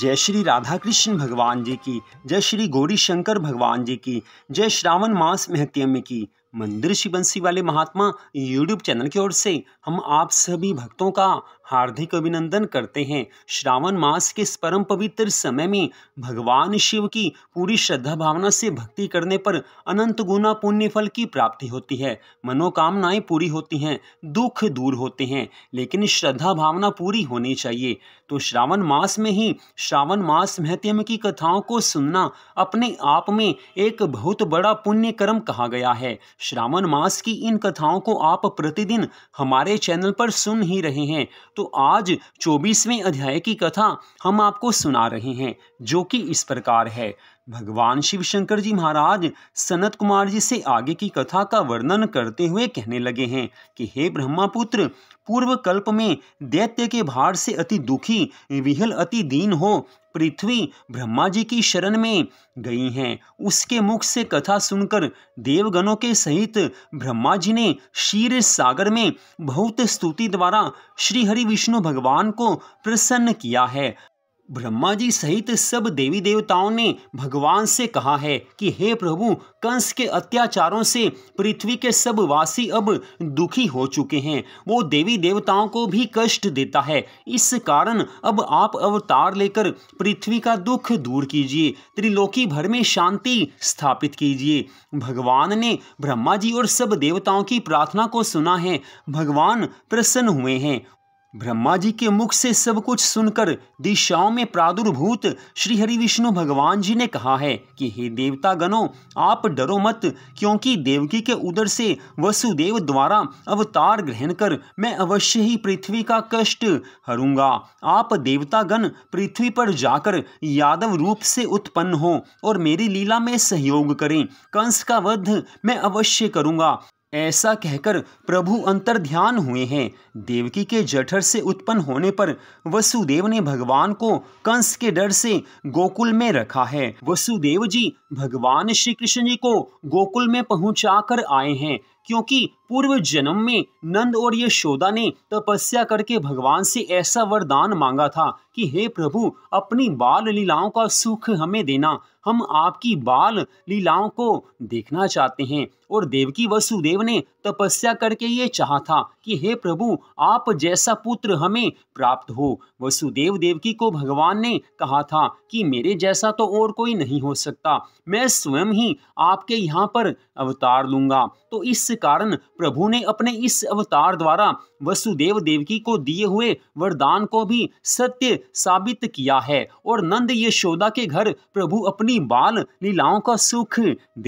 जय श्री राधा कृष्ण भगवान जी की जय श्री गौरी शंकर भगवान जी की जय श्रावण मास महत्यम की मंदिर शिवंशी वाले महात्मा यूट्यूब चैनल की ओर से हम आप सभी भक्तों का हार्दिक अभिनंदन करते हैं श्रावण मास के इस परम पवित्र समय में भगवान शिव की पूरी श्रद्धा भावना से भक्ति करने पर अनंत गुना पुण्य फल की प्राप्ति होती है मनोकामनाएं पूरी होती हैं दुख दूर होते हैं लेकिन श्रद्धा भावना पूरी होनी चाहिए तो श्रावण मास में ही श्रावण मास महत्यम की कथाओं को सुनना अपने आप में एक बहुत बड़ा पुण्य कर्म कहा गया है श्रावण मास की इन कथाओं को आप प्रतिदिन हमारे चैनल पर सुन ही रहे हैं तो आज चौबीसवें अध्याय की कथा हम आपको सुना रहे हैं जो कि इस प्रकार है भगवान शिव शंकर जी महाराज सनत कुमार जी से आगे की कथा का वर्णन करते हुए कहने लगे हैं कि हे ब्रह्मापुत्र पूर्व कल्प में दैत्य के भार से अति दुखी विहल अति दीन हो पृथ्वी ब्रह्मा जी की शरण में गई हैं उसके मुख से कथा सुनकर देवगणों के सहित ब्रह्मा जी ने क्षीर सागर में बहुत स्तुति द्वारा श्री हरि विष्णु भगवान को प्रसन्न किया है ब्रह्मा जी सहित सब देवी देवताओं ने भगवान से कहा है कि हे प्रभु कंस के अत्याचारों से पृथ्वी के सब वासी अब दुखी हो चुके हैं वो देवी देवताओं को भी कष्ट देता है इस कारण अब आप अवतार लेकर पृथ्वी का दुख दूर कीजिए त्रिलोकी भर में शांति स्थापित कीजिए भगवान ने ब्रह्मा जी और सब देवताओं की प्रार्थना को सुना है भगवान प्रसन्न हुए हैं ब्रह्मा जी के मुख से सब कुछ सुनकर दिशाओं में प्रादुर्भूत श्री हरि विष्णु भगवान जी ने कहा है कि हे देवता गणों आप डरो मत क्योंकि देवकी के उदर से वसुदेव द्वारा अवतार ग्रहण कर मैं अवश्य ही पृथ्वी का कष्ट हरूंगा आप देवता गण पृथ्वी पर जाकर यादव रूप से उत्पन्न हो और मेरी लीला में सहयोग करें कंस का वध मैं अवश्य करूँगा ऐसा कहकर प्रभु अंतर ध्यान हुए हैं देवकी के जठर से उत्पन्न होने पर वसुदेव ने भगवान को कंस के डर से गोकुल में रखा है वसुदेव जी भगवान श्री कृष्ण जी को गोकुल में पहुंचाकर आए हैं क्योंकि पूर्व जन्म में नंद और यशोदा ने तपस्या करके भगवान से ऐसा वरदान मांगा था कि हे प्रभु अपनी बाल लीलाओं का सुख हमें देना हम आपकी बाल लीलाओं को देखना चाहते हैं और देवकी वसुदेव ने तपस्या करके ये चाहा था कि हे प्रभु आप जैसा पुत्र हमें प्राप्त हो वसुदेव देवकी को भगवान ने कहा था कि मेरे जैसा तो और कोई नहीं हो सकता मैं स्वयं ही आपके यहाँ पर अवतार लूंगा तो इस कारण प्रभु ने अपने इस अवतार द्वारा वसुदेव देवकी को दिए हुए वरदान को भी सत्य साबित किया है और नंद यशोदा के घर प्रभु अपनी बाल लीलाओं का सुख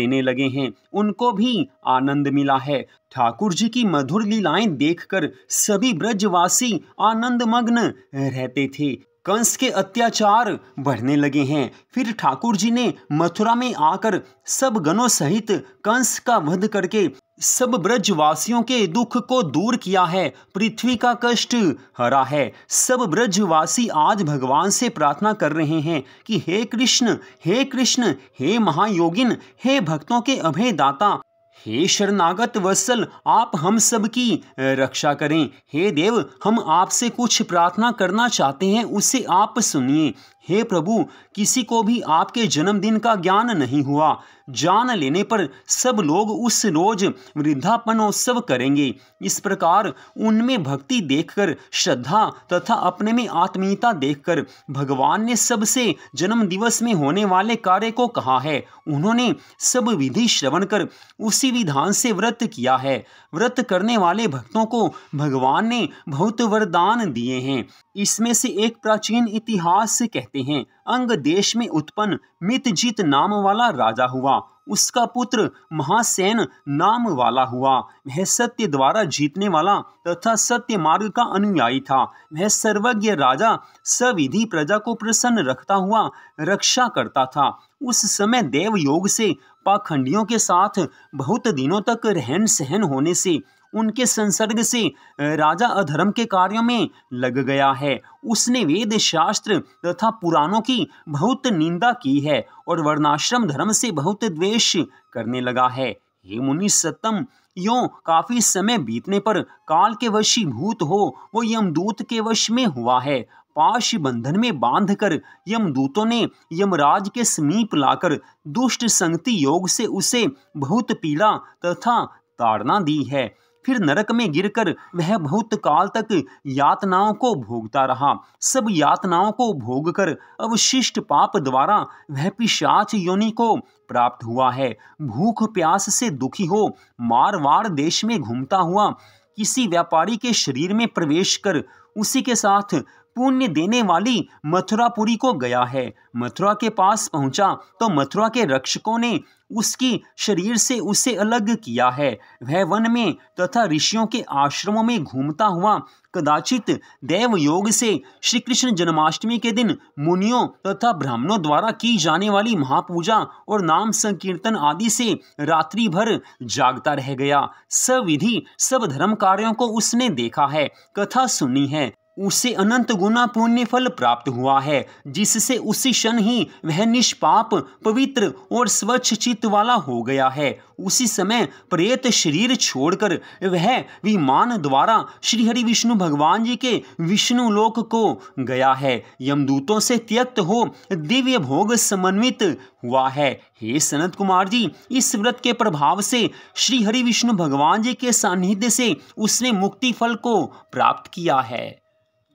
देने लगे हैं उनको भी आनंद मिला है ठाकुर जी की मधुर लीलाएं देखकर सभी ब्रजवासी आनंद मग्न रहते थे कंस के अत्याचार बढ़ने लगे हैं फिर ठाकुर जी ने मथुरा में आकर सब गणों सहित कंस का वध करके सब ब्रजवासियों के दुख को दूर किया है पृथ्वी का कष्ट हरा है सब ब्रजवासी आज भगवान से प्रार्थना कर रहे हैं कि हे कृष्ण हे कृष्ण हे महायोगिन हे भक्तों के दाता हे शरणागत वत्सल आप हम सब की रक्षा करें हे देव हम आपसे कुछ प्रार्थना करना चाहते हैं उसे आप सुनिए हे प्रभु किसी को भी आपके जन्मदिन का ज्ञान नहीं हुआ जान लेने पर सब लोग उस रोज वृद्धापनोत्सव करेंगे इस प्रकार उनमें भक्ति देखकर श्रद्धा तथा अपने में आत्मीयता देखकर भगवान ने सबसे जन्म दिवस में होने वाले कार्य को कहा है उन्होंने सब विधि श्रवण कर उसी विधान से व्रत किया है व्रत करने वाले भक्तों को भगवान ने बहुत वरदान दिए हैं इसमें से एक प्राचीन इतिहास से कहते हैं अंग देश में उत्पन्न मितजीत नाम वाला राजा हुआ उसका पुत्र महासेन नाम वाला हुआ वह सत्य द्वारा जीतने वाला तथा सत्य मार्ग का अनुयायी था वह सर्वज्ञ राजा सविधि प्रजा को प्रसन्न रखता हुआ रक्षा करता था उस समय देव योग से पाखंडियों के साथ बहुत दिनों तक रहन सहन होने से उनके संसर्ग से राजा अधर्म के कार्यों में लग गया है उसने वेद शास्त्र तथा पुराणों की बहुत निंदा की है और वर्णाश्रम धर्म से बहुत द्वेष करने लगा है हे मुनि सत्तम यो काफी समय बीतने पर काल के वशीभूत हो वो यमदूत के वश में हुआ है पाश बंधन में बांधकर यमदूतों ने यमराज के समीप लाकर दुष्ट संगति योग से उसे बहुत पीड़ा तथा ताड़ना दी है फिर नरक में गिरकर वह बहुत काल तक यातनाओं को भोगता रहा सब यातनाओं को भोगकर अवशिष्ट पाप द्वारा वह पिशाच योनि को प्राप्त हुआ है भूख प्यास से दुखी हो वार देश में घूमता हुआ किसी व्यापारी के शरीर में प्रवेश कर उसी के साथ पुण्य देने वाली मथुरापुरी को गया है मथुरा के पास पहुंचा तो मथुरा के रक्षकों ने उसकी शरीर से उसे अलग किया है वह वन में तथा ऋषियों के आश्रमों में घूमता हुआ कदाचित देव योग से श्री कृष्ण जन्माष्टमी के दिन मुनियों तथा ब्राह्मणों द्वारा की जाने वाली महापूजा और नाम संकीर्तन आदि से रात्रि भर जागता रह गया सविधि सब धर्म कार्यों को उसने देखा है कथा सुनी है उसे अनंत गुना पुण्य फल प्राप्त हुआ है जिससे उसी क्षण ही वह निष्पाप पवित्र और स्वच्छ चित्त वाला हो गया है उसी समय प्रेत शरीर छोड़कर वह विमान द्वारा श्री हरि विष्णु भगवान जी के विष्णु लोक को गया है यमदूतों से त्यक्त हो दिव्य भोग समन्वित हुआ है हे सनत कुमार जी इस व्रत के प्रभाव से श्री हरि विष्णु भगवान जी के सानिध्य से उसने मुक्ति फल को प्राप्त किया है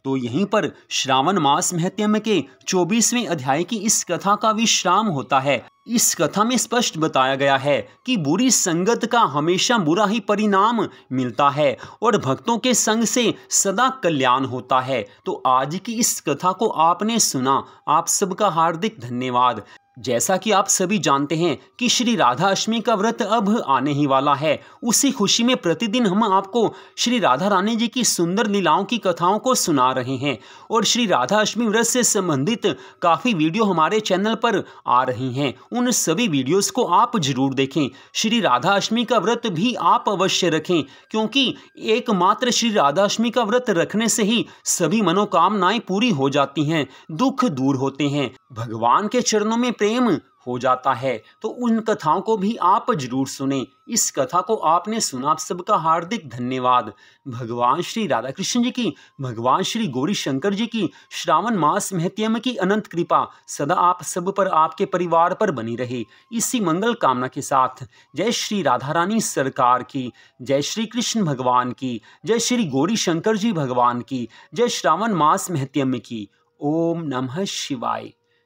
तो यहीं पर श्रावण मास महत्यम के 24वें अध्याय की इस कथा का विश्राम होता है इस कथा में स्पष्ट बताया गया है कि बुरी संगत का हमेशा बुरा ही परिणाम मिलता है और भक्तों के संग से सदा कल्याण होता है तो आज की इस कथा को आपने सुना आप सबका हार्दिक धन्यवाद जैसा कि आप सभी जानते हैं कि श्री राधा अष्टमी का व्रत अब आने ही वाला है उसी खुशी में प्रतिदिन हम आपको श्री राधा रानी जी की सुंदर लीलाओं की कथाओं को सुना रहे हैं और श्री राधा अष्टमी व्रत से संबंधित काफ़ी वीडियो हमारे चैनल पर आ रही हैं उन सभी वीडियोस को आप जरूर देखें श्री राधा अष्टमी का व्रत भी आप अवश्य रखें क्योंकि एकमात्र श्री राधा अष्टमी का व्रत रखने से ही सभी मनोकामनाएं पूरी हो जाती हैं दुख दूर होते हैं भगवान के चरणों में प्रेम हो जाता है तो उन कथाओं को भी आप जरूर सुने इस कथा को आपने सुना आप सबका हार्दिक धन्यवाद भगवान श्री राधा कृष्ण जी की भगवान श्री गौरी शंकर जी की श्रावण मास महत्यम की अनंत कृपा सदा आप सब पर आपके परिवार पर बनी रहे इसी मंगल कामना के साथ जय श्री राधा रानी सरकार की जय श्री कृष्ण भगवान की जय श्री गौरी शंकर जी भगवान की जय श्रावण मास महत्यम की ओम नम शिवाय